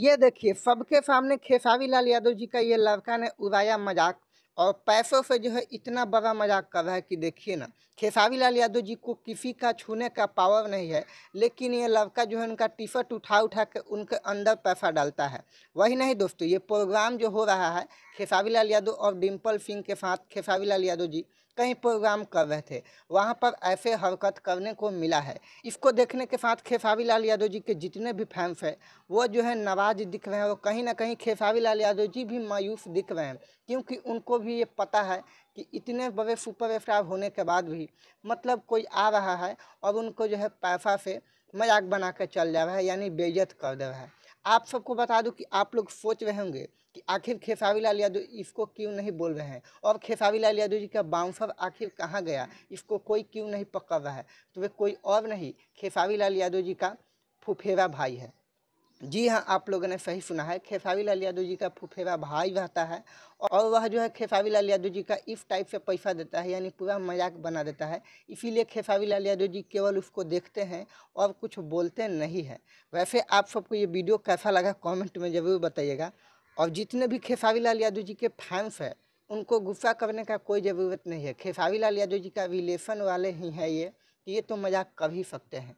ये देखिए सबके सामने खेसावी लाल यादव जी का ये लड़का ने उड़ाया मजाक और पैसों से जो है इतना बड़ा मजाक कर रहा है कि देखिए ना खेसारी लाल यादव जी को किसी का छूने का पावर नहीं है लेकिन ये लड़का जो है उनका टी शर्ट उठा उठा कर उनके अंदर पैसा डालता है वही नहीं दोस्तों ये प्रोग्राम जो हो रहा है खेसारी लाल यादव और डिम्पल सिंह के साथ खेसारी लाल यादव जी कहीं प्रोग्राम कर रहे थे वहाँ पर ऐसे हरकत करने को मिला है इसको देखने के साथ खेसारी लाल यादव जी के जितने भी फैंस हैं वो जो है नवाज दिख रहे हैं और कहीं ना कहीं खेसारी लाल यादव जी भी मायूस दिख रहे हैं क्योंकि उनको भी भी ये पता है कि इतने बड़े सुपर स्टार होने के बाद भी मतलब कोई आ रहा है और उनको जो है पैसा से मजाक बना कर चल जा रहा है यानी बेइज्जत कर दे रहा है आप सबको बता दूं कि आप लोग सोच रहे होंगे कि आखिर खेसावी लाल यादव इसको क्यों नहीं बोल रहे हैं और खेसावी लाल यादव जी का बाउंसर आखिर कहाँ गया इसको कोई क्यों नहीं पकड़ रहा है तो वे कोई और नहीं खेसावी लाल यादव जी का फुफेरा भाई है जी हाँ आप लोगों ने सही सुना है खेसावी लाल यादव जी का फुफेरा भाई रहता है और वह जो है खेसावी लाल यादव जी का इस टाइप से पैसा देता है यानी पूरा मजाक बना देता है इसीलिए खेसावी लाल यादव जी केवल उसको देखते हैं और कुछ बोलते नहीं हैं वैसे आप सबको ये वीडियो कैसा लगा कॉमेंट में ज़रूर बताइएगा और जितने भी खेसावी लाल यादव जी के फैंस हैं उनको गुस्सा करने का कोई ज़रूरत नहीं है खेसावी लाल यादव जी का रिलेशन वाले ही है ये तो ये तो मजाक कर ही सकते हैं